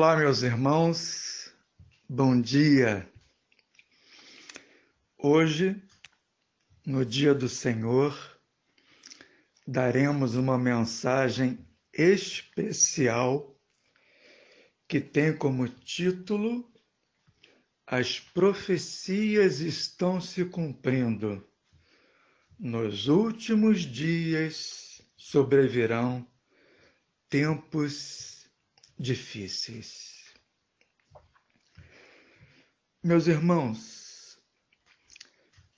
Olá, meus irmãos, bom dia. Hoje, no dia do Senhor, daremos uma mensagem especial que tem como título As profecias estão se cumprindo. Nos últimos dias sobrevirão tempos difíceis. Meus irmãos,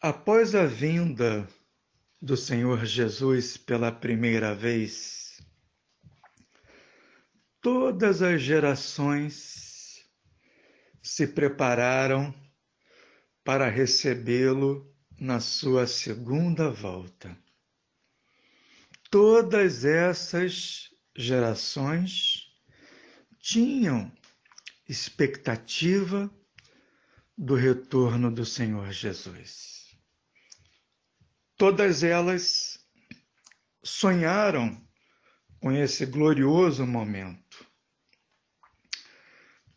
após a vinda do Senhor Jesus pela primeira vez, todas as gerações se prepararam para recebê-lo na sua segunda volta. Todas essas gerações tinham expectativa do retorno do Senhor Jesus. Todas elas sonharam com esse glorioso momento.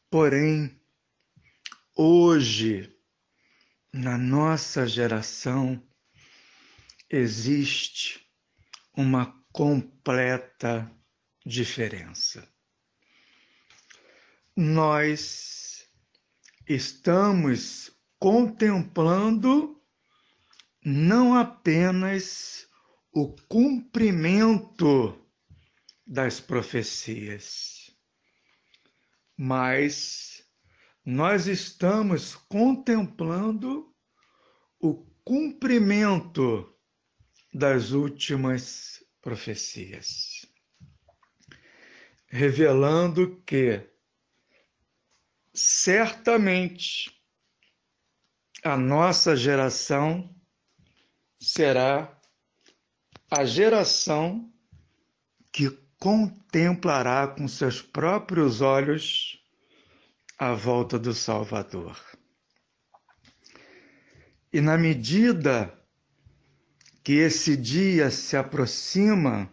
Porém, hoje, na nossa geração, existe uma completa diferença nós estamos contemplando não apenas o cumprimento das profecias, mas nós estamos contemplando o cumprimento das últimas profecias, revelando que certamente a nossa geração será a geração que contemplará com seus próprios olhos a volta do Salvador. E na medida que esse dia se aproxima,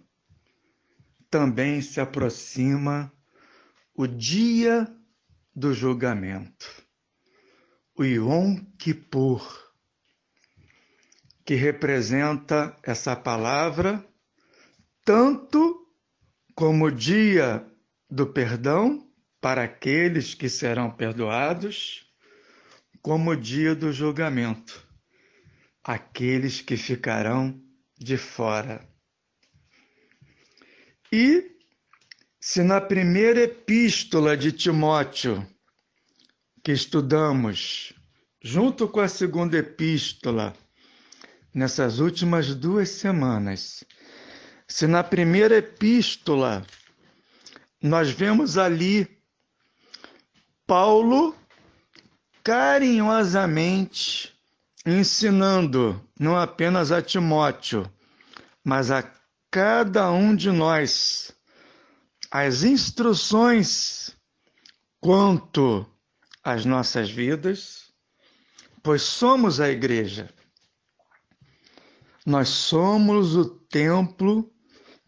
também se aproxima o dia do julgamento. O Yom Kippur, que representa essa palavra, tanto como o dia do perdão para aqueles que serão perdoados, como o dia do julgamento, aqueles que ficarão de fora. E se na primeira epístola de Timóteo, que estudamos, junto com a segunda epístola, nessas últimas duas semanas, se na primeira epístola nós vemos ali Paulo carinhosamente ensinando não apenas a Timóteo, mas a cada um de nós as instruções quanto às nossas vidas, pois somos a igreja. Nós somos o templo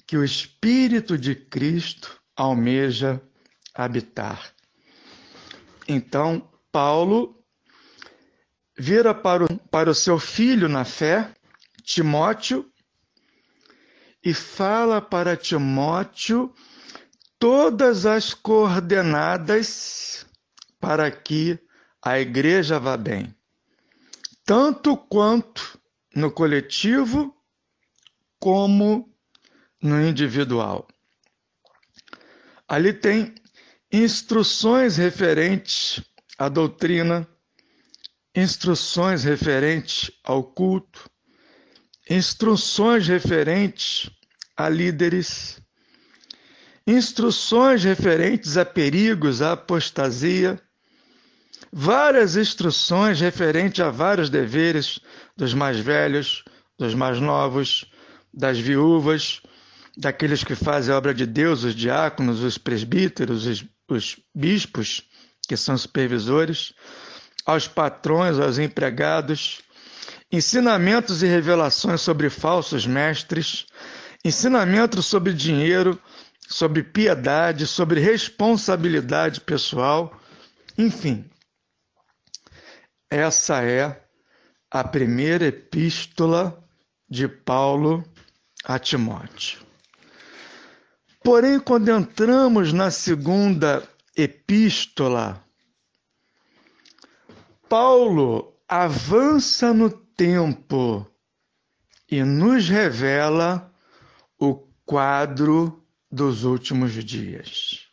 que o Espírito de Cristo almeja habitar. Então, Paulo vira para o, para o seu filho na fé, Timóteo, e fala para Timóteo todas as coordenadas para que a igreja vá bem, tanto quanto no coletivo como no individual. Ali tem instruções referentes à doutrina, instruções referentes ao culto, instruções referentes a líderes, instruções referentes a perigos, à apostasia, várias instruções referentes a vários deveres dos mais velhos, dos mais novos, das viúvas, daqueles que fazem a obra de Deus, os diáconos, os presbíteros, os, os bispos, que são supervisores, aos patrões, aos empregados, ensinamentos e revelações sobre falsos mestres, ensinamentos sobre dinheiro, sobre piedade, sobre responsabilidade pessoal, enfim. Essa é a primeira epístola de Paulo a Timóteo. Porém, quando entramos na segunda epístola, Paulo avança no tempo e nos revela o quadro dos últimos dias.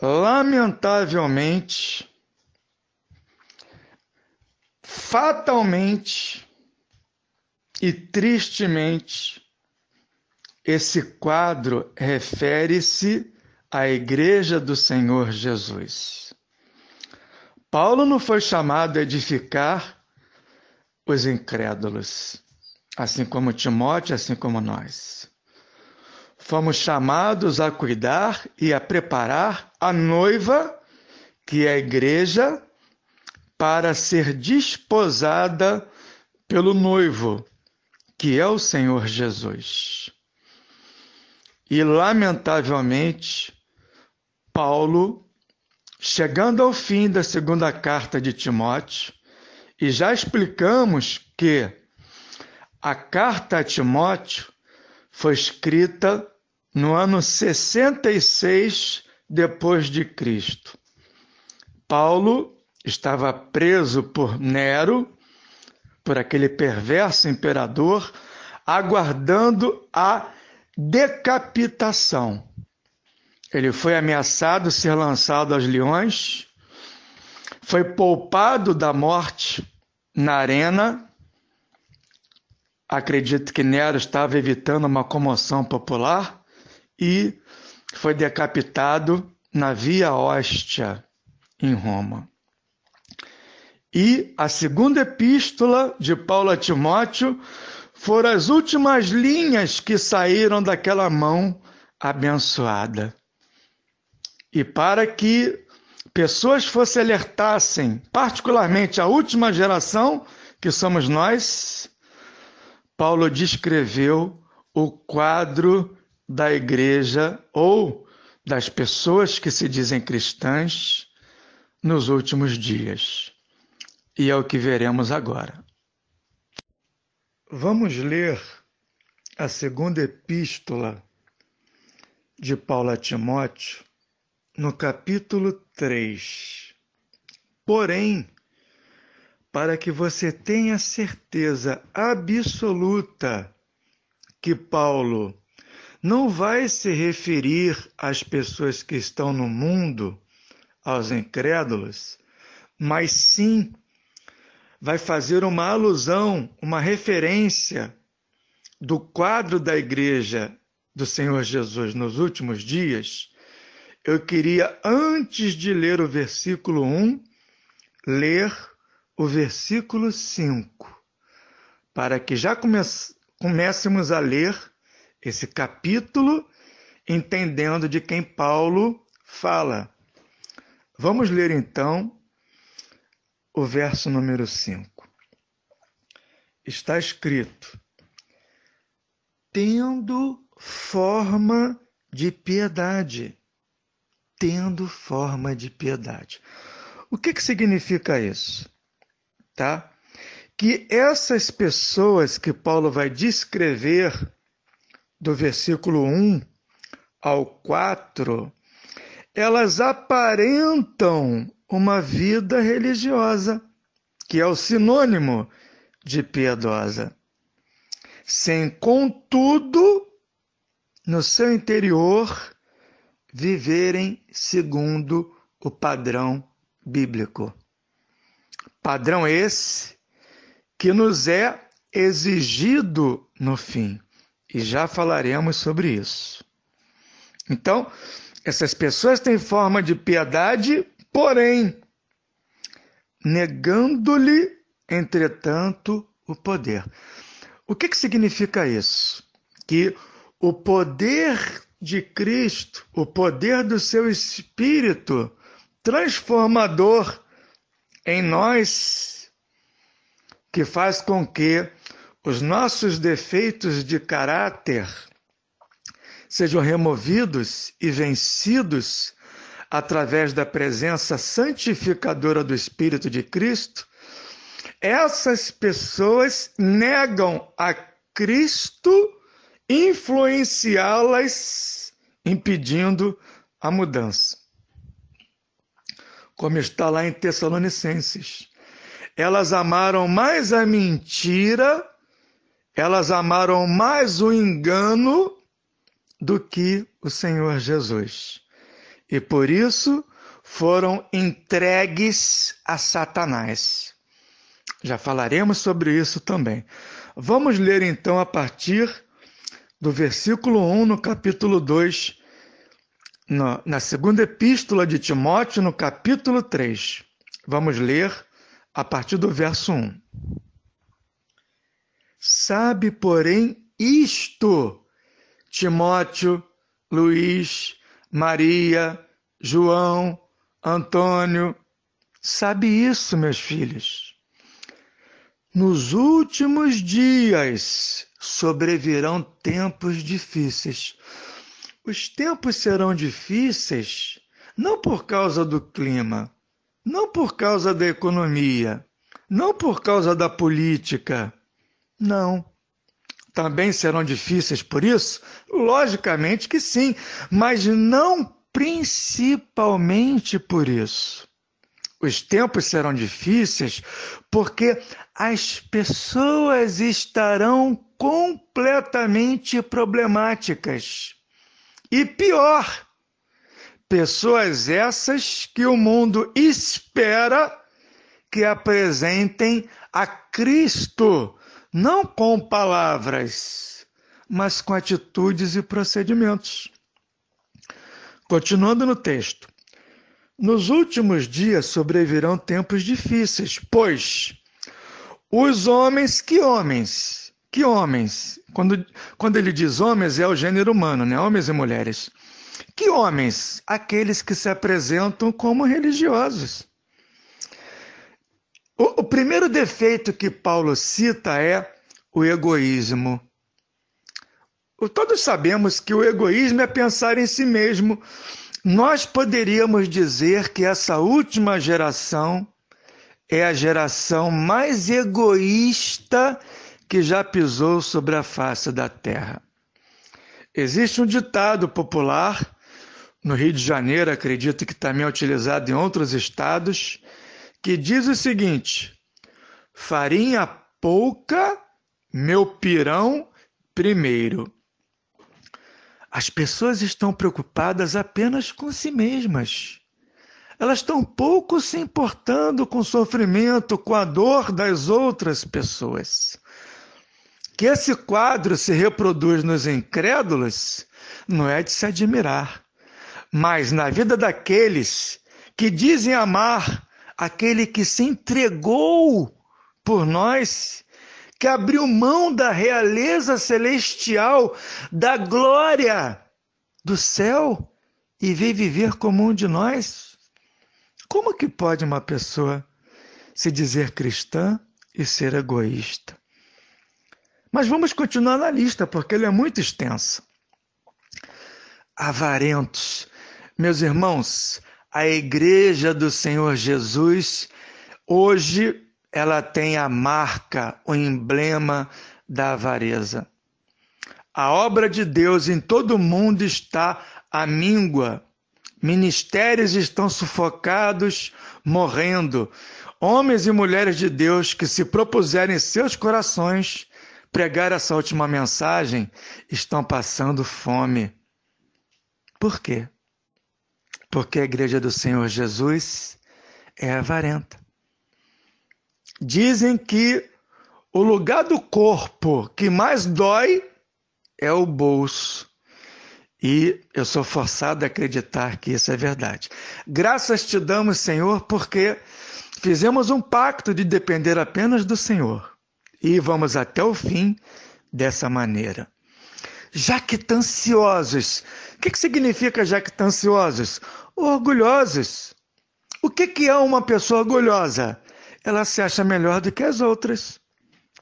Lamentavelmente, fatalmente e tristemente, esse quadro refere-se à Igreja do Senhor Jesus. Paulo não foi chamado a edificar os incrédulos, assim como Timóteo, assim como nós fomos chamados a cuidar e a preparar a noiva, que é a igreja, para ser desposada pelo noivo, que é o Senhor Jesus. E, lamentavelmente, Paulo, chegando ao fim da segunda carta de Timóteo, e já explicamos que a carta a Timóteo foi escrita no ano 66 depois de Cristo. Paulo estava preso por Nero, por aquele perverso imperador, aguardando a decapitação. Ele foi ameaçado ser lançado aos leões, foi poupado da morte na arena. Acredito que Nero estava evitando uma comoção popular e foi decapitado na Via Hóstia, em Roma. E a segunda epístola de Paulo a Timóteo foram as últimas linhas que saíram daquela mão abençoada. E para que pessoas fossem alertassem, particularmente a última geração, que somos nós, Paulo descreveu o quadro da igreja ou das pessoas que se dizem cristãs nos últimos dias. E é o que veremos agora. Vamos ler a segunda epístola de Paulo a Timóteo, no capítulo 3. Porém, para que você tenha certeza absoluta que Paulo não vai se referir às pessoas que estão no mundo, aos incrédulos, mas sim vai fazer uma alusão, uma referência do quadro da igreja do Senhor Jesus nos últimos dias. Eu queria, antes de ler o versículo 1, ler o versículo 5, para que já comece, comecemos a ler esse capítulo, entendendo de quem Paulo fala. Vamos ler então o verso número 5. Está escrito: tendo forma de piedade. Tendo forma de piedade. O que, que significa isso? Tá? Que essas pessoas que Paulo vai descrever do versículo 1 ao 4, elas aparentam uma vida religiosa, que é o sinônimo de piedosa, sem contudo, no seu interior, viverem segundo o padrão bíblico. Padrão esse que nos é exigido no fim. E já falaremos sobre isso. Então, essas pessoas têm forma de piedade, porém, negando-lhe, entretanto, o poder. O que, que significa isso? Que o poder de Cristo, o poder do seu Espírito transformador em nós, que faz com que os nossos defeitos de caráter sejam removidos e vencidos através da presença santificadora do Espírito de Cristo, essas pessoas negam a Cristo influenciá-las, impedindo a mudança. Como está lá em Tessalonicenses. Elas amaram mais a mentira elas amaram mais o engano do que o Senhor Jesus. E por isso foram entregues a Satanás. Já falaremos sobre isso também. Vamos ler então a partir do versículo 1 no capítulo 2, na, na segunda epístola de Timóteo, no capítulo 3. Vamos ler a partir do verso 1. Sabe, porém, isto, Timóteo, Luiz, Maria, João, Antônio, sabe isso, meus filhos. Nos últimos dias sobrevirão tempos difíceis. Os tempos serão difíceis não por causa do clima, não por causa da economia, não por causa da política, não. Também serão difíceis por isso? Logicamente que sim, mas não principalmente por isso. Os tempos serão difíceis porque as pessoas estarão completamente problemáticas. E pior, pessoas essas que o mundo espera que apresentem a Cristo não com palavras, mas com atitudes e procedimentos. Continuando no texto. Nos últimos dias sobrevirão tempos difíceis, pois os homens, que homens? Que homens? Quando, quando ele diz homens, é o gênero humano, né? Homens e mulheres. Que homens? Aqueles que se apresentam como religiosos, o, o primeiro defeito que Paulo cita é o egoísmo. Todos sabemos que o egoísmo é pensar em si mesmo. Nós poderíamos dizer que essa última geração é a geração mais egoísta que já pisou sobre a face da terra. Existe um ditado popular no Rio de Janeiro, acredito que também é utilizado em outros estados, que diz o seguinte: farinha pouca, meu pirão primeiro. As pessoas estão preocupadas apenas com si mesmas. Elas estão pouco se importando com o sofrimento, com a dor das outras pessoas. Que esse quadro se reproduz nos incrédulos não é de se admirar, mas na vida daqueles que dizem amar aquele que se entregou por nós, que abriu mão da realeza celestial, da glória do céu e veio viver como um de nós? Como que pode uma pessoa se dizer cristã e ser egoísta? Mas vamos continuar na lista, porque ela é muito extensa. Avarentos. Meus irmãos, a igreja do Senhor Jesus, hoje ela tem a marca, o emblema da avareza. A obra de Deus em todo o mundo está à míngua. Ministérios estão sufocados, morrendo. Homens e mulheres de Deus que se propuserem em seus corações pregar essa última mensagem estão passando fome. Por quê? porque a igreja do Senhor Jesus é avarenta. Dizem que o lugar do corpo que mais dói é o bolso. E eu sou forçado a acreditar que isso é verdade. Graças te damos, Senhor, porque fizemos um pacto de depender apenas do Senhor. E vamos até o fim dessa maneira jactanciosos. O que, que significa jactanciosos? Orgulhosos. O que, que é uma pessoa orgulhosa? Ela se acha melhor do que as outras.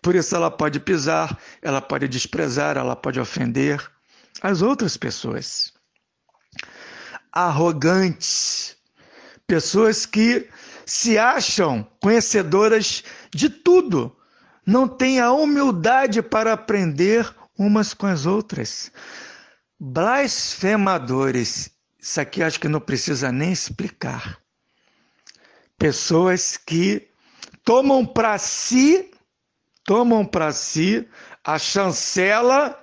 Por isso ela pode pisar, ela pode desprezar, ela pode ofender as outras pessoas. Arrogantes. Pessoas que se acham conhecedoras de tudo, não têm a humildade para aprender umas com as outras. Blasfemadores, isso aqui acho que não precisa nem explicar. Pessoas que tomam para si, tomam para si a chancela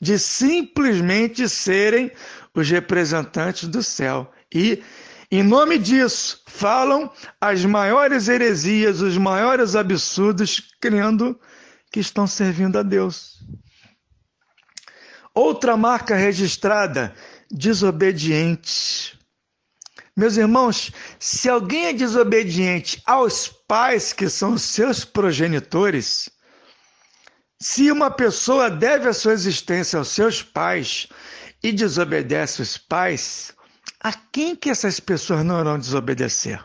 de simplesmente serem os representantes do céu e em nome disso, falam as maiores heresias, os maiores absurdos, crendo que estão servindo a Deus. Outra marca registrada: desobedientes. Meus irmãos, se alguém é desobediente aos pais que são seus progenitores, se uma pessoa deve a sua existência aos seus pais e desobedece os pais, a quem que essas pessoas não irão desobedecer?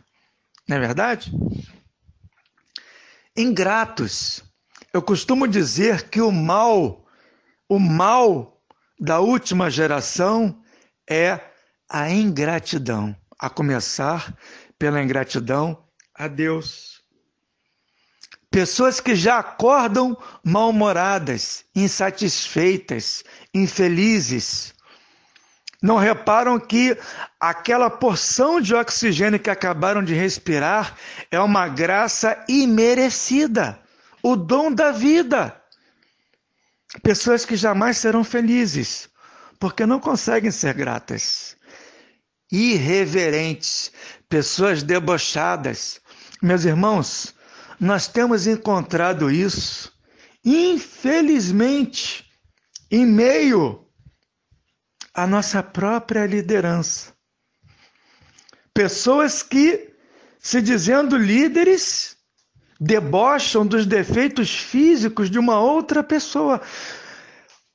Não é verdade? Ingratos. Eu costumo dizer que o mal, o mal da última geração é a ingratidão, a começar pela ingratidão a Deus. Pessoas que já acordam mal-humoradas, insatisfeitas, infelizes. Não reparam que aquela porção de oxigênio que acabaram de respirar é uma graça imerecida, o dom da vida pessoas que jamais serão felizes, porque não conseguem ser gratas. Irreverentes, pessoas debochadas. Meus irmãos, nós temos encontrado isso, infelizmente, em meio à nossa própria liderança. Pessoas que, se dizendo líderes, debocham dos defeitos físicos de uma outra pessoa.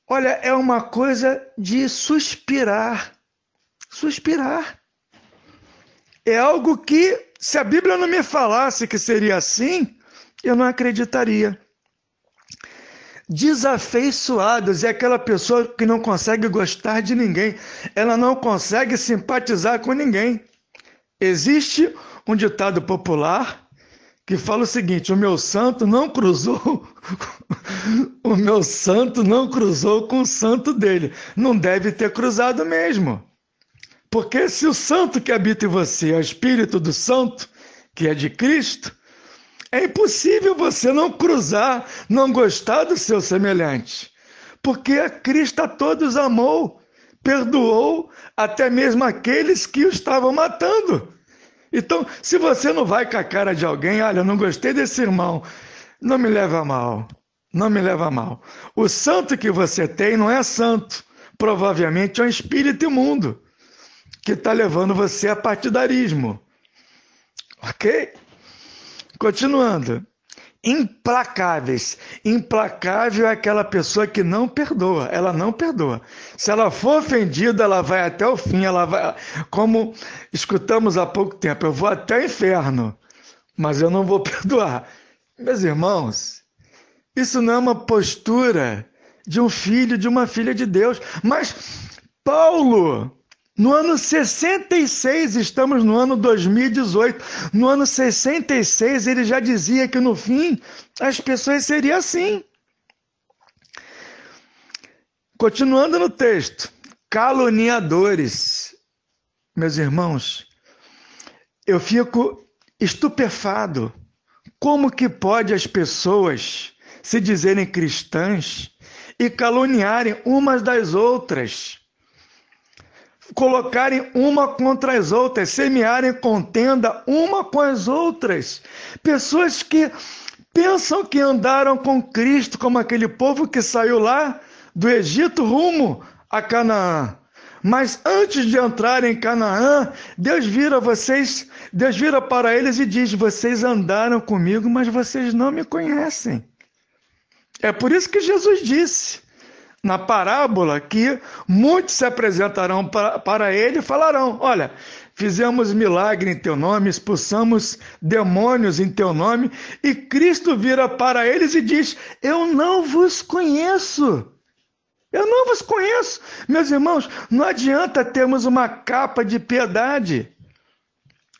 Olha, é uma coisa de suspirar. Suspirar. É algo que, se a Bíblia não me falasse que seria assim, eu não acreditaria. Desafeiçoados é aquela pessoa que não consegue gostar de ninguém, ela não consegue simpatizar com ninguém. Existe um ditado popular que fala o seguinte: o meu santo não cruzou, o meu santo não cruzou com o santo dele. Não deve ter cruzado mesmo. Porque se o santo que habita em você é o espírito do santo, que é de Cristo, é impossível você não cruzar, não gostar do seu semelhante. Porque a Cristo a todos amou, perdoou até mesmo aqueles que o estavam matando. Então, se você não vai com a cara de alguém, olha, não gostei desse irmão, não me leva a mal. Não me leva a mal. O santo que você tem não é santo. Provavelmente é um espírito imundo que está levando você a partidarismo. Ok? Continuando implacáveis. Implacável é aquela pessoa que não perdoa, ela não perdoa. Se ela for ofendida, ela vai até o fim, ela vai, como escutamos há pouco tempo, eu vou até o inferno, mas eu não vou perdoar. Meus irmãos, isso não é uma postura de um filho, de uma filha de Deus, mas Paulo no ano 66, estamos no ano 2018. No ano 66, ele já dizia que no fim as pessoas seriam assim. Continuando no texto, caluniadores. Meus irmãos, eu fico estupefado. Como que pode as pessoas se dizerem cristãs e caluniarem umas das outras? colocarem uma contra as outras, semearem contenda uma com as outras. Pessoas que pensam que andaram com Cristo, como aquele povo que saiu lá do Egito rumo a Canaã. Mas antes de entrar em Canaã, Deus vira vocês, Deus vira para eles e diz: "Vocês andaram comigo, mas vocês não me conhecem". É por isso que Jesus disse: na parábola que muitos se apresentarão para, para ele e falarão: Olha, fizemos milagre em teu nome, expulsamos demônios em teu nome, e Cristo vira para eles e diz: Eu não vos conheço. Eu não vos conheço. Meus irmãos, não adianta termos uma capa de piedade,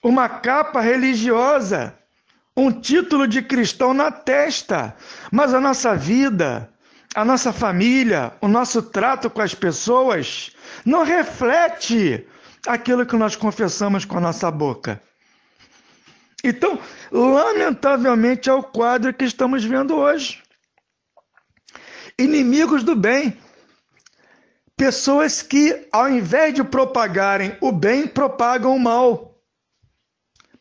uma capa religiosa, um título de cristão na testa, mas a nossa vida, a nossa família, o nosso trato com as pessoas, não reflete aquilo que nós confessamos com a nossa boca. Então, lamentavelmente, é o quadro que estamos vendo hoje. Inimigos do bem. Pessoas que, ao invés de propagarem o bem, propagam o mal.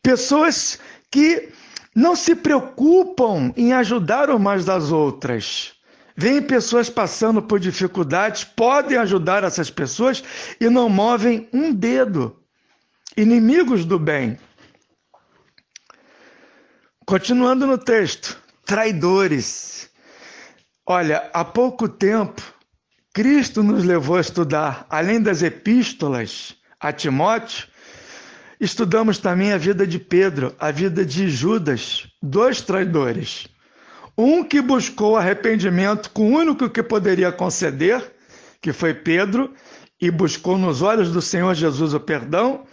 Pessoas que não se preocupam em ajudar umas das outras. Vêm pessoas passando por dificuldades, podem ajudar essas pessoas e não movem um dedo. Inimigos do bem. Continuando no texto, traidores. Olha, há pouco tempo, Cristo nos levou a estudar, além das epístolas a Timóteo, estudamos também a vida de Pedro, a vida de Judas, dois traidores. Um que buscou arrependimento com o único que poderia conceder, que foi Pedro, e buscou nos olhos do Senhor Jesus o perdão.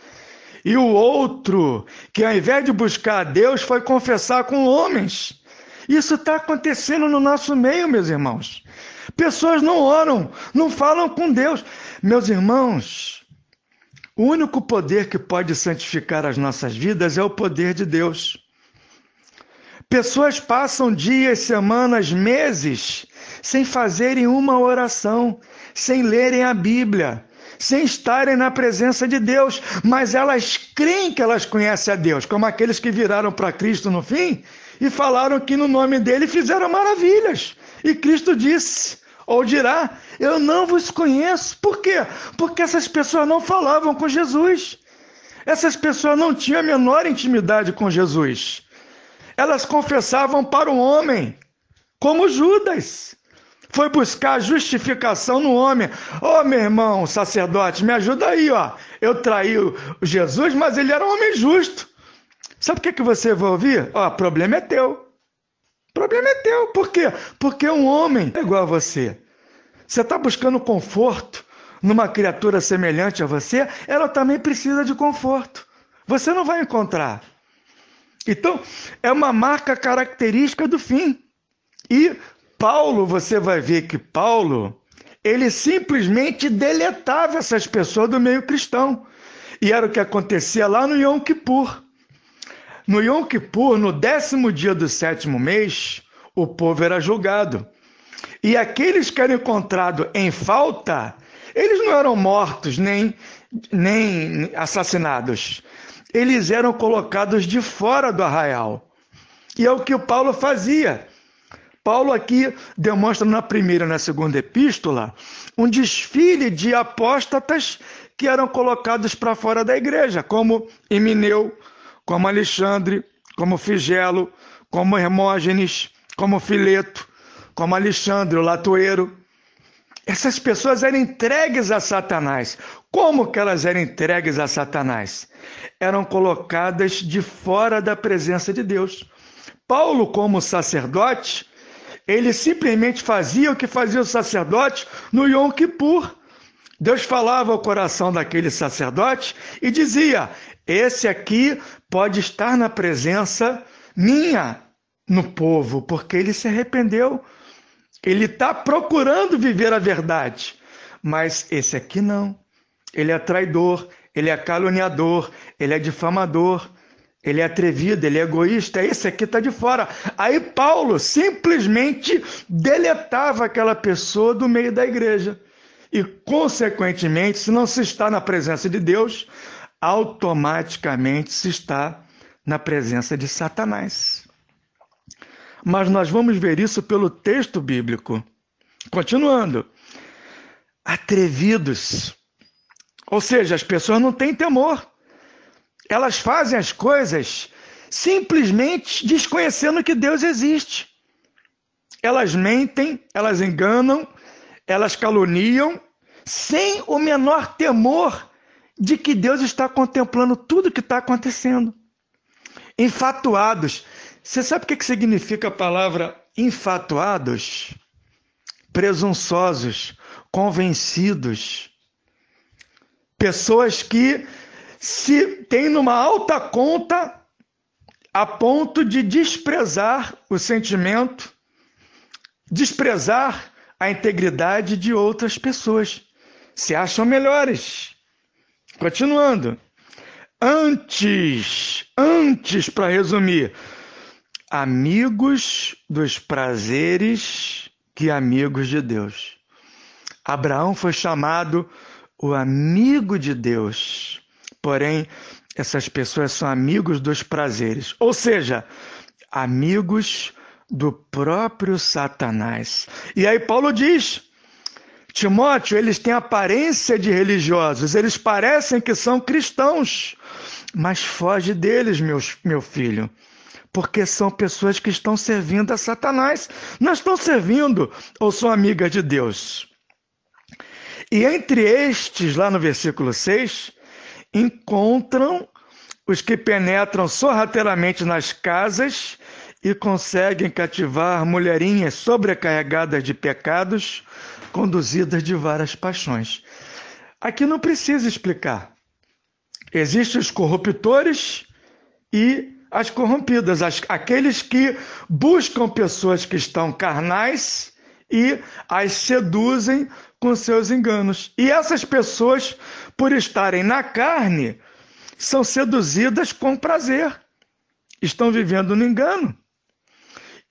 E o outro, que ao invés de buscar a Deus, foi confessar com homens. Isso está acontecendo no nosso meio, meus irmãos. Pessoas não oram, não falam com Deus. Meus irmãos, o único poder que pode santificar as nossas vidas é o poder de Deus. Pessoas passam dias, semanas, meses sem fazerem uma oração, sem lerem a Bíblia, sem estarem na presença de Deus, mas elas creem que elas conhecem a Deus, como aqueles que viraram para Cristo no fim e falaram que no nome dele fizeram maravilhas. E Cristo disse: ou dirá: Eu não vos conheço. Por quê? Porque essas pessoas não falavam com Jesus. Essas pessoas não tinham a menor intimidade com Jesus elas confessavam para o homem, como Judas. Foi buscar justificação no homem. Ô oh, meu irmão, sacerdote, me ajuda aí, ó. Eu traí Jesus, mas ele era um homem justo. Sabe o que, que você vai ouvir? Ó, problema é teu. Problema é teu. Por quê? Porque um homem é igual a você. Você está buscando conforto numa criatura semelhante a você, ela também precisa de conforto. Você não vai encontrar. Então, é uma marca característica do fim. E Paulo, você vai ver que Paulo, ele simplesmente deletava essas pessoas do meio cristão. E era o que acontecia lá no Yom Kippur. No Yom Kippur, no décimo dia do sétimo mês, o povo era julgado. E aqueles que eram encontrados em falta, eles não eram mortos nem, nem assassinados eles eram colocados de fora do arraial. E é o que Paulo fazia. Paulo aqui demonstra na primeira e na segunda epístola um desfile de apóstatas que eram colocados para fora da igreja, como Emineu, como Alexandre, como Figelo, como Hermógenes, como Fileto, como Alexandre, o latoeiro, essas pessoas eram entregues a Satanás. Como que elas eram entregues a Satanás? Eram colocadas de fora da presença de Deus. Paulo, como sacerdote, ele simplesmente fazia o que fazia o sacerdote no Yom Kippur. Deus falava ao coração daquele sacerdote e dizia: Esse aqui pode estar na presença minha no povo, porque ele se arrependeu ele está procurando viver a verdade, mas esse aqui não. Ele é traidor, ele é caluniador, ele é difamador, ele é atrevido, ele é egoísta. Esse aqui está de fora. Aí Paulo simplesmente deletava aquela pessoa do meio da igreja. E, consequentemente, se não se está na presença de Deus, automaticamente se está na presença de Satanás mas nós vamos ver isso pelo texto bíblico. Continuando. Atrevidos. Ou seja, as pessoas não têm temor. Elas fazem as coisas simplesmente desconhecendo que Deus existe. Elas mentem, elas enganam, elas caluniam, sem o menor temor de que Deus está contemplando tudo o que está acontecendo. Enfatuados, você sabe o que significa a palavra infatuados? Presunçosos, convencidos. Pessoas que se têm numa alta conta a ponto de desprezar o sentimento, desprezar a integridade de outras pessoas. Se acham melhores. Continuando. Antes, antes, para resumir, amigos dos prazeres que amigos de Deus. Abraão foi chamado o amigo de Deus. Porém, essas pessoas são amigos dos prazeres, ou seja, amigos do próprio Satanás. E aí Paulo diz: Timóteo, eles têm aparência de religiosos, eles parecem que são cristãos, mas foge deles, meus, meu filho porque são pessoas que estão servindo a Satanás, não estão servindo ou são amigas de Deus. E entre estes, lá no versículo 6, encontram os que penetram sorrateiramente nas casas e conseguem cativar mulherinhas sobrecarregadas de pecados, conduzidas de várias paixões. Aqui não precisa explicar. Existem os corruptores e as corrompidas, as, aqueles que buscam pessoas que estão carnais e as seduzem com seus enganos. E essas pessoas, por estarem na carne, são seduzidas com prazer, estão vivendo no engano.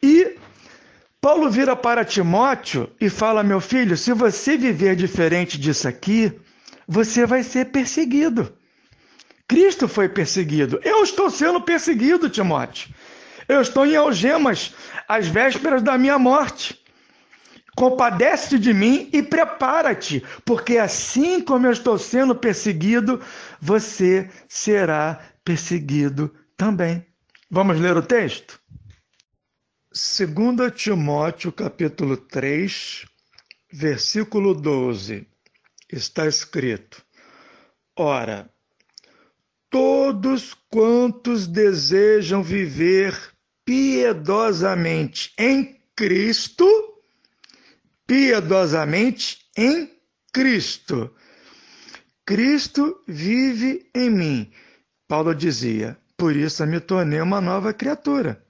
E Paulo vira para Timóteo e fala: Meu filho, se você viver diferente disso aqui, você vai ser perseguido. Cristo foi perseguido. Eu estou sendo perseguido, Timóteo. Eu estou em algemas, às vésperas da minha morte. Compadece-te de mim e prepara-te, porque assim como eu estou sendo perseguido, você será perseguido também. Vamos ler o texto? 2 Timóteo capítulo 3, versículo 12. Está escrito: Ora, todos quantos desejam viver piedosamente em Cristo, piedosamente em Cristo. Cristo vive em mim. Paulo dizia, por isso me tornei uma nova criatura.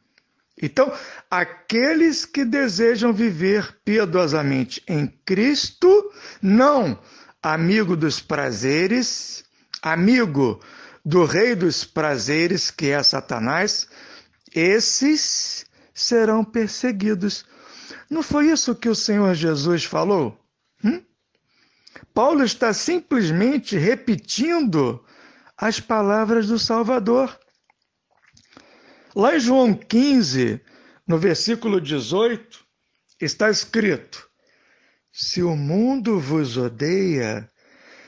Então, aqueles que desejam viver piedosamente em Cristo, não amigo dos prazeres, amigo do rei dos prazeres, que é Satanás, esses serão perseguidos. Não foi isso que o Senhor Jesus falou? Hum? Paulo está simplesmente repetindo as palavras do Salvador. Lá em João 15, no versículo 18, está escrito: Se o mundo vos odeia,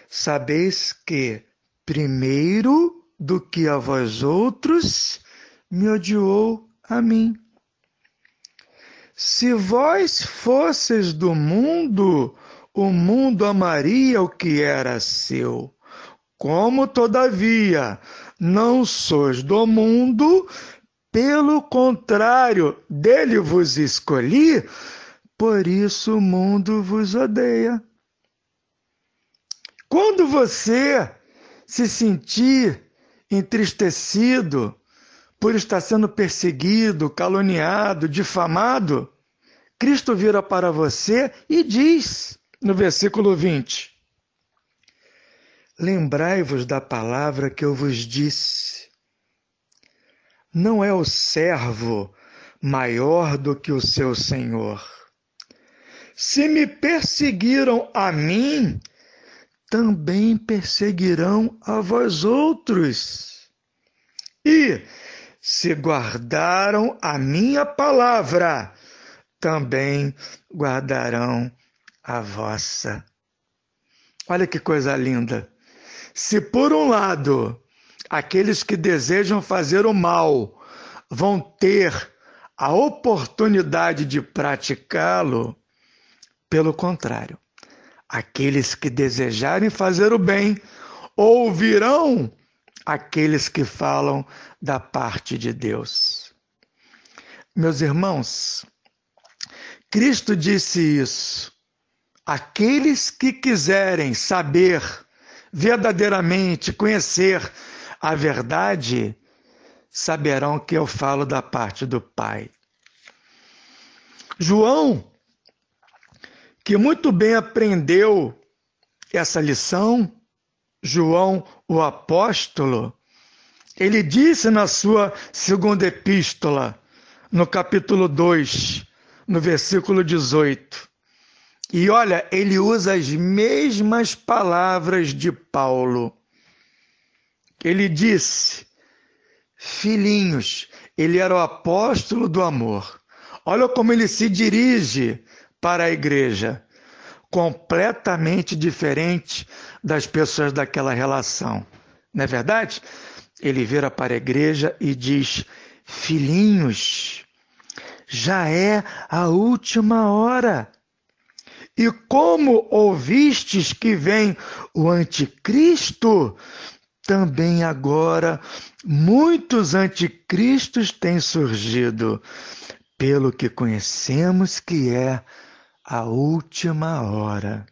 sabeis que primeiro do que a vós outros, me odiou a mim. Se vós fosseis do mundo, o mundo amaria o que era seu. Como, todavia, não sois do mundo, pelo contrário, dele vos escolhi, por isso o mundo vos odeia. Quando você se sentir entristecido por estar sendo perseguido, caluniado, difamado, Cristo vira para você e diz no versículo 20: Lembrai-vos da palavra que eu vos disse. Não é o servo maior do que o seu senhor. Se me perseguiram a mim, também perseguirão a vós outros. E, se guardaram a minha palavra, também guardarão a vossa. Olha que coisa linda. Se por um lado, aqueles que desejam fazer o mal vão ter a oportunidade de praticá-lo, pelo contrário, Aqueles que desejarem fazer o bem ouvirão aqueles que falam da parte de Deus. Meus irmãos, Cristo disse isso. Aqueles que quiserem saber verdadeiramente, conhecer a verdade, saberão que eu falo da parte do Pai. João que muito bem aprendeu essa lição, João, o apóstolo, ele disse na sua segunda epístola, no capítulo 2, no versículo 18. E olha, ele usa as mesmas palavras de Paulo. Ele disse: Filhinhos, ele era o apóstolo do amor. Olha como ele se dirige para a igreja, completamente diferente das pessoas daquela relação. Não é verdade? Ele vira para a igreja e diz: Filhinhos, já é a última hora. E como ouvistes que vem o anticristo, também agora muitos anticristos têm surgido, pelo que conhecemos que é a última hora.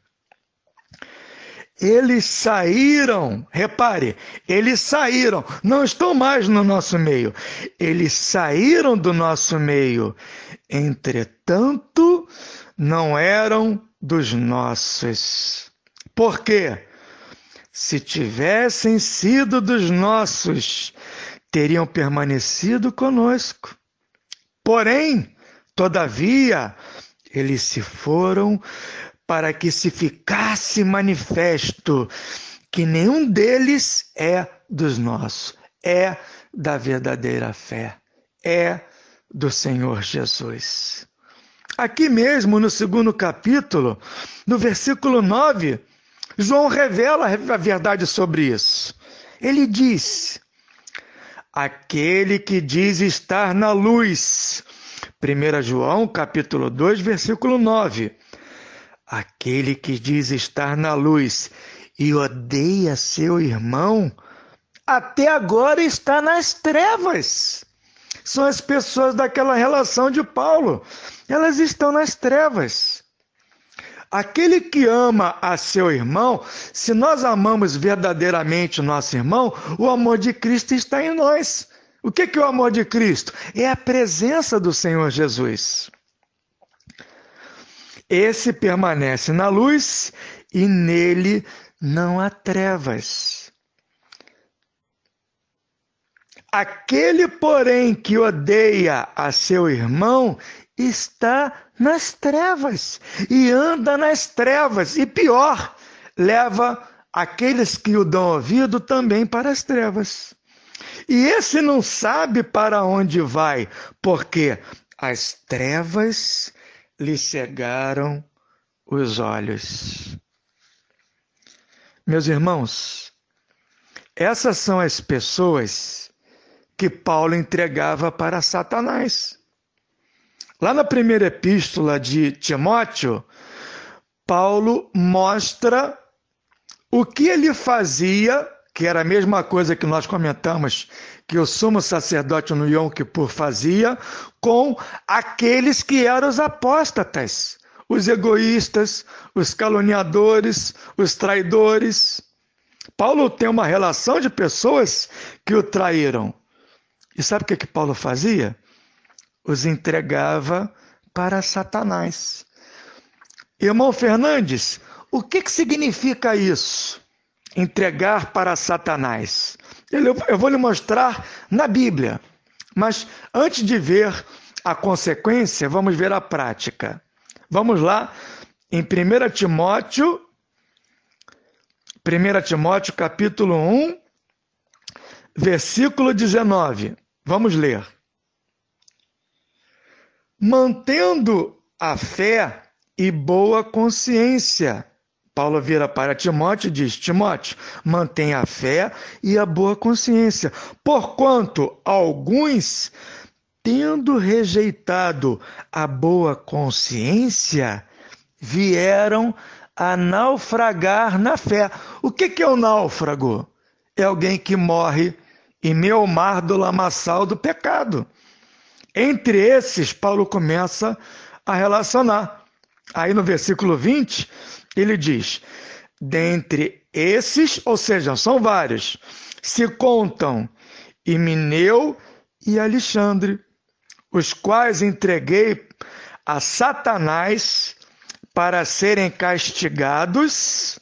Eles saíram, repare, eles saíram, não estão mais no nosso meio, eles saíram do nosso meio, entretanto, não eram dos nossos. Por quê? Se tivessem sido dos nossos, teriam permanecido conosco. Porém, todavia, eles se foram para que se ficasse manifesto que nenhum deles é dos nossos, é da verdadeira fé, é do Senhor Jesus. Aqui mesmo, no segundo capítulo, no versículo 9, João revela a verdade sobre isso. Ele diz: Aquele que diz estar na luz 1 João capítulo 2, versículo 9. Aquele que diz estar na luz e odeia seu irmão, até agora está nas trevas. São as pessoas daquela relação de Paulo. Elas estão nas trevas. Aquele que ama a seu irmão, se nós amamos verdadeiramente nosso irmão, o amor de Cristo está em nós. O que é o amor de Cristo? É a presença do Senhor Jesus. Esse permanece na luz e nele não há trevas. Aquele, porém, que odeia a seu irmão está nas trevas e anda nas trevas, e pior, leva aqueles que o dão ouvido também para as trevas. E esse não sabe para onde vai, porque as trevas lhe cegaram os olhos. Meus irmãos, essas são as pessoas que Paulo entregava para Satanás. Lá na primeira epístola de Timóteo, Paulo mostra o que ele fazia que era a mesma coisa que nós comentamos que o sumo sacerdote no Yom Kippur fazia com aqueles que eram os apóstatas, os egoístas, os caluniadores, os traidores. Paulo tem uma relação de pessoas que o traíram. E sabe o que, que Paulo fazia? Os entregava para Satanás. Irmão Fernandes, o que, que significa isso? entregar para Satanás. Eu vou lhe mostrar na Bíblia, mas antes de ver a consequência, vamos ver a prática. Vamos lá em 1 Timóteo, 1 Timóteo capítulo 1, versículo 19. Vamos ler. Mantendo a fé e boa consciência Paulo vira para Timóteo e diz: Timóteo, mantenha a fé e a boa consciência, porquanto alguns, tendo rejeitado a boa consciência, vieram a naufragar na fé. O que, que é o um náufrago? É alguém que morre em meu mar do lamaçal do pecado. Entre esses, Paulo começa a relacionar. Aí no versículo 20, ele diz: dentre esses, ou seja, são vários, se contam Emineu e Alexandre, os quais entreguei a Satanás para serem castigados,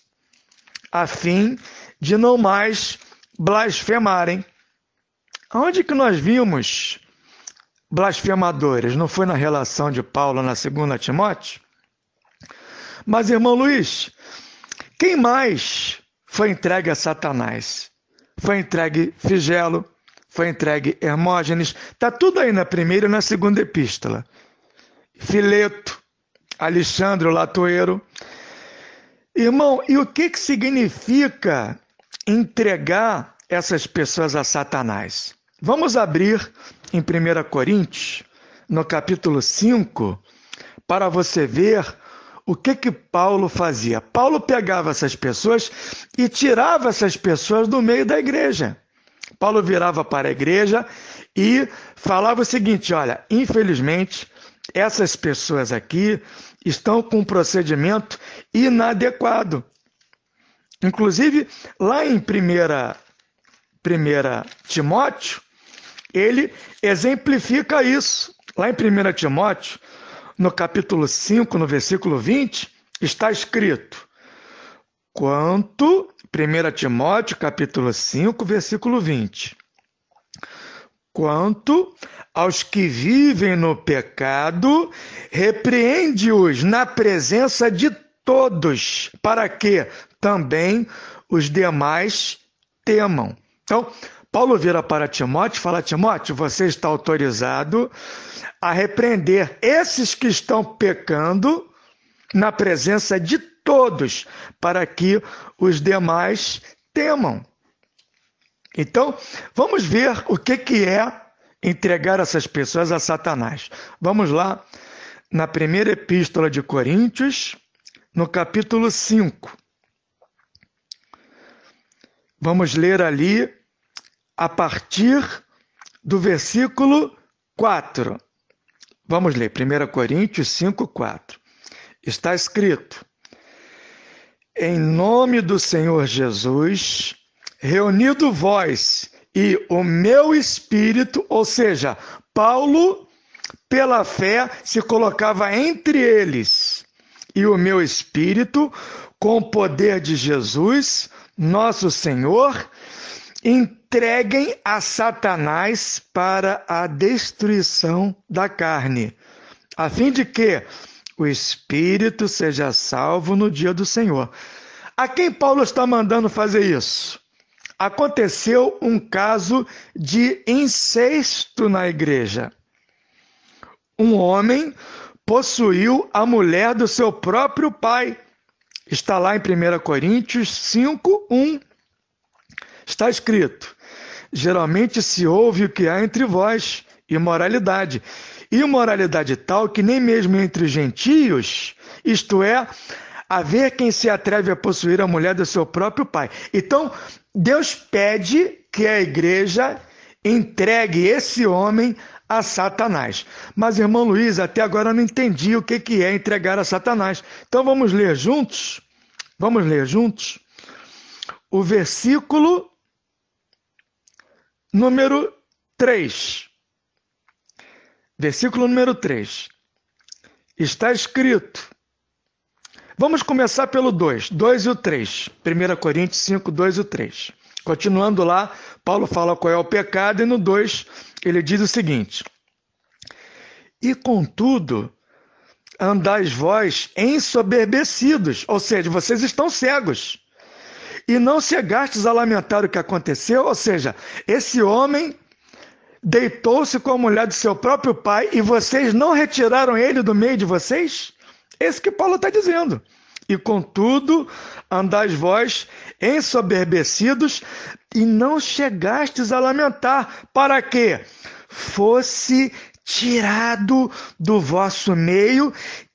a fim de não mais blasfemarem. Onde que nós vimos blasfemadores? Não foi na relação de Paulo na segunda Timóteo? Mas, irmão Luiz, quem mais foi entregue a Satanás? Foi entregue Figelo, foi entregue Hermógenes, está tudo aí na primeira e na segunda epístola. Fileto, Alexandre Latoeiro. Irmão, e o que, que significa entregar essas pessoas a Satanás? Vamos abrir em 1 Coríntios, no capítulo 5, para você ver o que que Paulo fazia? Paulo pegava essas pessoas e tirava essas pessoas do meio da igreja. Paulo virava para a igreja e falava o seguinte: olha, infelizmente, essas pessoas aqui estão com um procedimento inadequado. Inclusive, lá em 1 primeira, primeira Timóteo, ele exemplifica isso. Lá em 1 Timóteo, no capítulo 5, no versículo 20, está escrito: Quanto, 1 Timóteo, capítulo 5, versículo 20. Quanto aos que vivem no pecado, repreende-os na presença de todos, para que também os demais temam. Então, Paulo vira para Timóteo e fala: Timóteo, você está autorizado a repreender esses que estão pecando na presença de todos, para que os demais temam. Então, vamos ver o que, que é entregar essas pessoas a Satanás. Vamos lá na primeira epístola de Coríntios, no capítulo 5. Vamos ler ali a partir do versículo 4. Vamos ler, 1 Coríntios 5, 4. Está escrito: Em nome do Senhor Jesus, reunido vós e o meu espírito, ou seja, Paulo, pela fé, se colocava entre eles, e o meu espírito, com o poder de Jesus, nosso Senhor, entreguem a Satanás para a destruição da carne, a fim de que o espírito seja salvo no dia do Senhor. A quem Paulo está mandando fazer isso? Aconteceu um caso de incesto na igreja. Um homem possuiu a mulher do seu próprio pai. Está lá em 1 Coríntios 5, 1. Está escrito: geralmente se ouve o que há entre vós, imoralidade. Imoralidade tal que nem mesmo entre gentios, isto é, a ver quem se atreve a possuir a mulher do seu próprio pai. Então, Deus pede que a igreja entregue esse homem a Satanás. Mas, irmão Luiz, até agora eu não entendi o que, que é entregar a Satanás. Então, vamos ler juntos? Vamos ler juntos? O versículo número 3. Versículo número 3. Está escrito. Vamos começar pelo 2, 2 e o 3. 1 Coríntios 5, 2 e o 3. Continuando lá, Paulo fala qual é o pecado, e no 2 ele diz o seguinte: E contudo, andais vós ensoberbecidos, ou seja, vocês estão cegos. E não chegastes a lamentar o que aconteceu, ou seja, esse homem deitou-se com a mulher de seu próprio pai e vocês não retiraram ele do meio de vocês? Esse é que Paulo está dizendo. E contudo, andais vós ensoberbecidos e não chegastes a lamentar, para que fosse tirado do vosso meio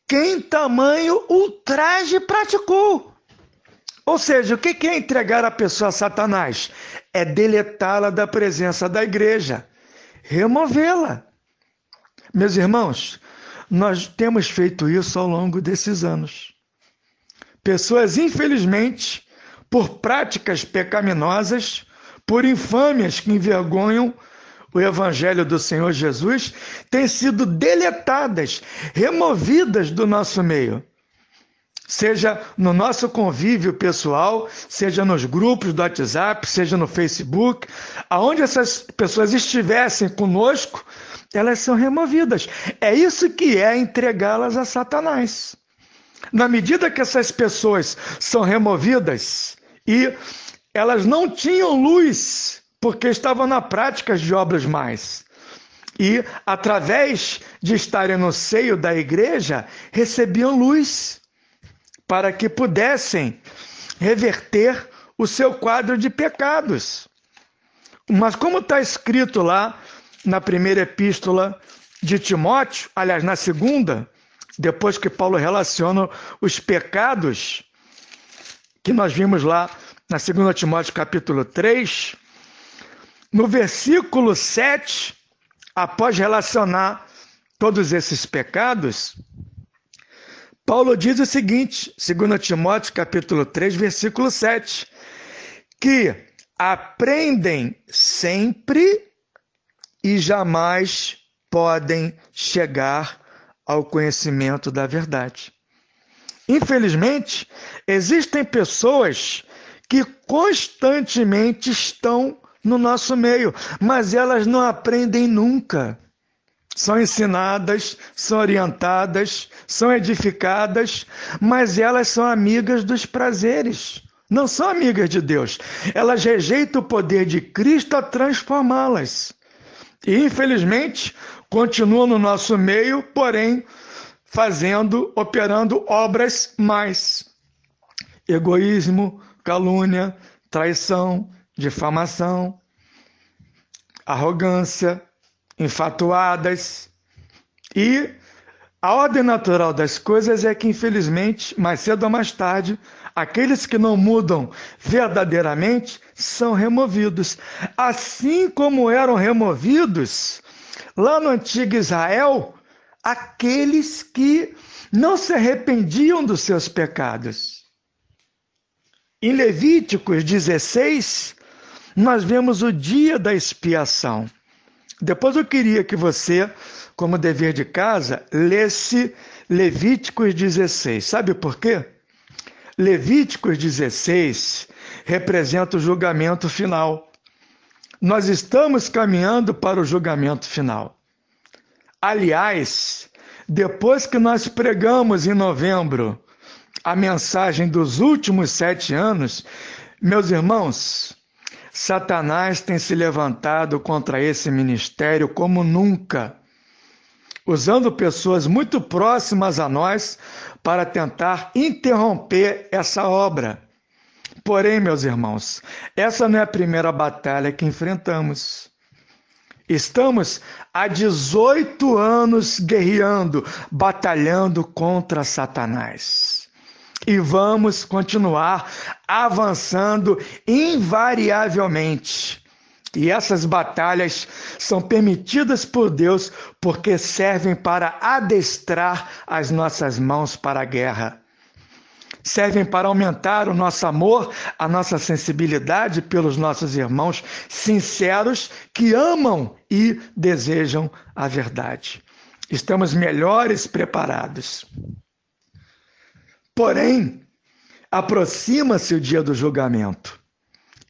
quem tamanho ultraje praticou. Ou seja, o que é entregar a pessoa a Satanás? É deletá-la da presença da igreja, removê-la. Meus irmãos, nós temos feito isso ao longo desses anos. Pessoas, infelizmente, por práticas pecaminosas, por infâmias que envergonham o Evangelho do Senhor Jesus, têm sido deletadas, removidas do nosso meio seja no nosso convívio pessoal, seja nos grupos do WhatsApp, seja no Facebook, aonde essas pessoas estivessem conosco, elas são removidas. É isso que é entregá-las a Satanás. Na medida que essas pessoas são removidas e elas não tinham luz, porque estavam na prática de obras mais. E através de estarem no seio da igreja, recebiam luz para que pudessem reverter o seu quadro de pecados. Mas, como está escrito lá na primeira epístola de Timóteo, aliás, na segunda, depois que Paulo relaciona os pecados que nós vimos lá na 2 Timóteo capítulo 3, no versículo 7, após relacionar todos esses pecados, Paulo diz o seguinte, segundo Timóteo capítulo 3, versículo 7, que aprendem sempre e jamais podem chegar ao conhecimento da verdade. Infelizmente, existem pessoas que constantemente estão no nosso meio, mas elas não aprendem nunca são ensinadas, são orientadas, são edificadas, mas elas são amigas dos prazeres. Não são amigas de Deus. Elas rejeitam o poder de Cristo a transformá-las. E, infelizmente, continuam no nosso meio, porém, fazendo, operando obras mais. Egoísmo, calúnia, traição, difamação, arrogância, infatuadas. E a ordem natural das coisas é que, infelizmente, mais cedo ou mais tarde, aqueles que não mudam verdadeiramente são removidos. Assim como eram removidos lá no antigo Israel aqueles que não se arrependiam dos seus pecados. Em Levíticos 16, nós vemos o dia da expiação. Depois eu queria que você, como dever de casa, lesse Levíticos 16. Sabe por quê? Levíticos 16 representa o julgamento final. Nós estamos caminhando para o julgamento final. Aliás, depois que nós pregamos em novembro a mensagem dos últimos sete anos, meus irmãos, Satanás tem se levantado contra esse ministério como nunca, usando pessoas muito próximas a nós para tentar interromper essa obra. Porém, meus irmãos, essa não é a primeira batalha que enfrentamos. Estamos há 18 anos guerreando, batalhando contra Satanás e vamos continuar avançando invariavelmente. E essas batalhas são permitidas por Deus porque servem para adestrar as nossas mãos para a guerra. Servem para aumentar o nosso amor, a nossa sensibilidade pelos nossos irmãos sinceros que amam e desejam a verdade. Estamos melhores preparados. Porém, aproxima-se o dia do julgamento.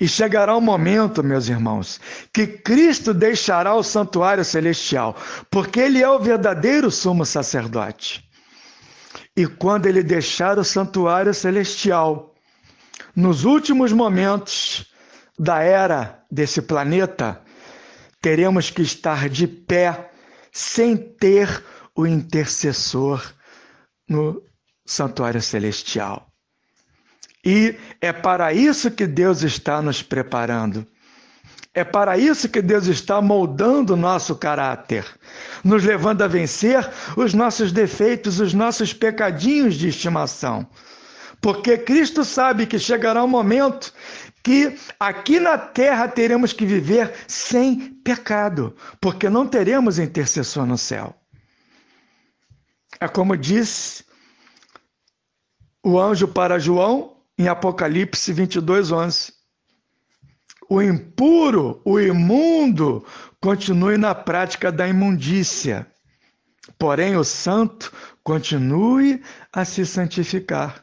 E chegará o um momento, meus irmãos, que Cristo deixará o santuário celestial, porque ele é o verdadeiro sumo sacerdote. E quando ele deixar o santuário celestial, nos últimos momentos da era desse planeta, teremos que estar de pé sem ter o intercessor no santuário celestial. E é para isso que Deus está nos preparando. É para isso que Deus está moldando o nosso caráter, nos levando a vencer os nossos defeitos, os nossos pecadinhos de estimação. Porque Cristo sabe que chegará um momento que aqui na terra teremos que viver sem pecado, porque não teremos intercessor no céu. É como disse o anjo para João, em Apocalipse 22, 11. O impuro, o imundo, continue na prática da imundícia. Porém, o santo continue a se santificar.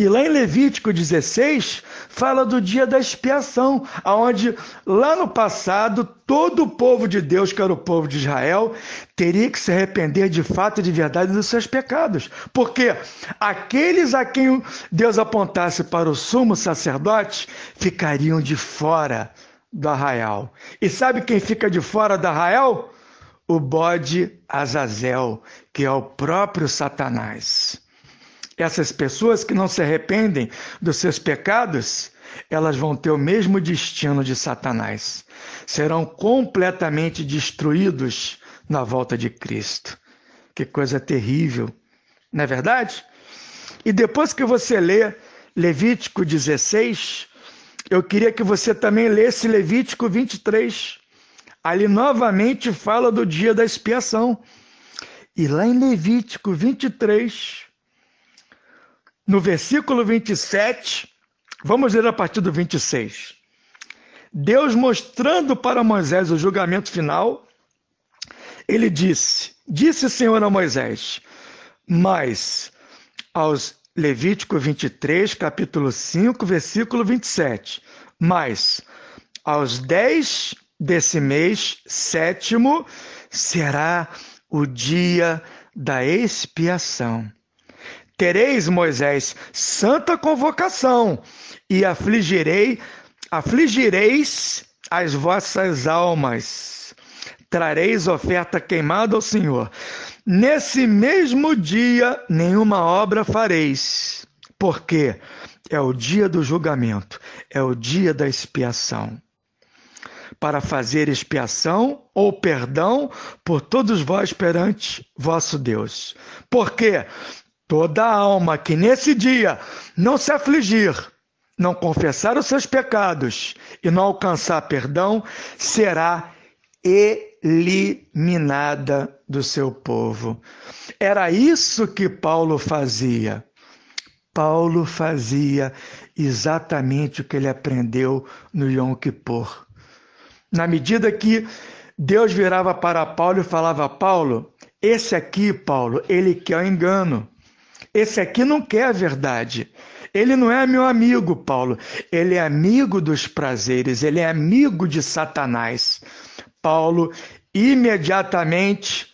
E lá em Levítico 16 fala do dia da expiação, aonde lá no passado todo o povo de Deus, que era o povo de Israel, teria que se arrepender de fato e de verdade dos seus pecados. Porque aqueles a quem Deus apontasse para o sumo sacerdote ficariam de fora do arraial. E sabe quem fica de fora do arraial? O bode Azazel, que é o próprio Satanás. Essas pessoas que não se arrependem dos seus pecados, elas vão ter o mesmo destino de Satanás. Serão completamente destruídos na volta de Cristo. Que coisa terrível, não é verdade? E depois que você lê Levítico 16, eu queria que você também lesse Levítico 23. Ali novamente fala do dia da expiação. E lá em Levítico 23, no versículo 27, vamos ler a partir do 26. Deus mostrando para Moisés o julgamento final, ele disse: Disse o Senhor a Moisés, mas aos Levítico 23, capítulo 5, versículo 27, mas aos dez desse mês sétimo será o dia da expiação Tereis, Moisés, santa convocação, e afligirei, afligireis as vossas almas. Trareis oferta queimada ao Senhor. Nesse mesmo dia nenhuma obra fareis, porque é o dia do julgamento, é o dia da expiação para fazer expiação ou perdão por todos vós perante vosso Deus. Porque Toda alma que nesse dia não se afligir, não confessar os seus pecados e não alcançar perdão, será eliminada do seu povo. Era isso que Paulo fazia. Paulo fazia exatamente o que ele aprendeu no Yom Kippur. Na medida que Deus virava para Paulo e falava: Paulo, esse aqui, Paulo, ele quer é o engano. Esse aqui não quer a verdade. Ele não é meu amigo, Paulo. Ele é amigo dos prazeres, ele é amigo de Satanás. Paulo imediatamente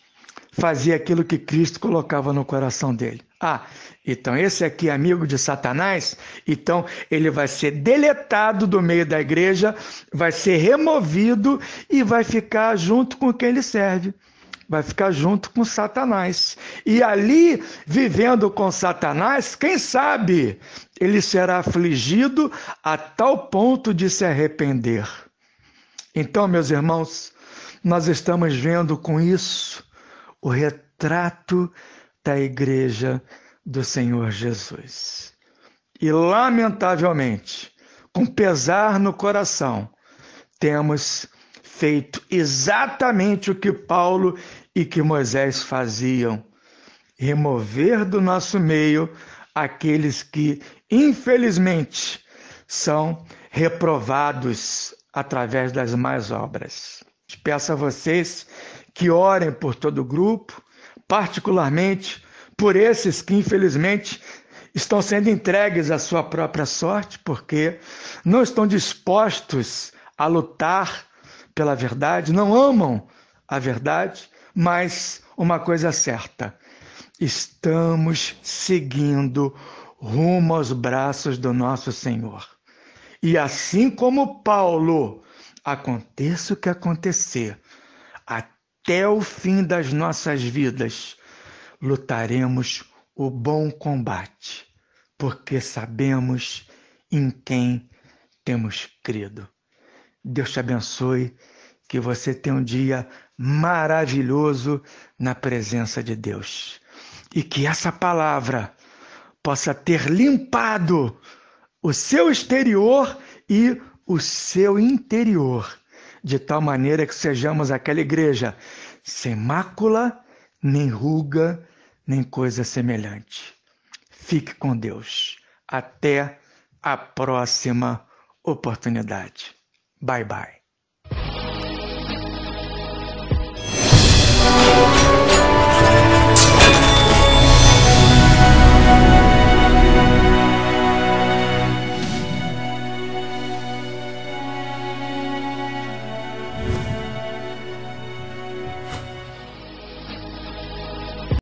fazia aquilo que Cristo colocava no coração dele. Ah, então esse aqui é amigo de Satanás, então ele vai ser deletado do meio da igreja, vai ser removido e vai ficar junto com quem ele serve vai ficar junto com Satanás. E ali, vivendo com Satanás, quem sabe ele será afligido a tal ponto de se arrepender. Então, meus irmãos, nós estamos vendo com isso o retrato da igreja do Senhor Jesus. E, lamentavelmente, com pesar no coração, temos feito exatamente o que Paulo e que Moisés faziam, remover do nosso meio aqueles que, infelizmente, são reprovados através das más obras. Peço a vocês que orem por todo o grupo, particularmente por esses que, infelizmente, estão sendo entregues à sua própria sorte, porque não estão dispostos a lutar pela verdade, não amam a verdade mas uma coisa certa, estamos seguindo rumo aos braços do nosso Senhor. E assim como Paulo, aconteça o que acontecer, até o fim das nossas vidas, lutaremos o bom combate, porque sabemos em quem temos crido. Deus te abençoe que você tenha um dia maravilhoso na presença de Deus. E que essa palavra possa ter limpado o seu exterior e o seu interior, de tal maneira que sejamos aquela igreja sem mácula, nem ruga, nem coisa semelhante. Fique com Deus. Até a próxima oportunidade. Bye bye.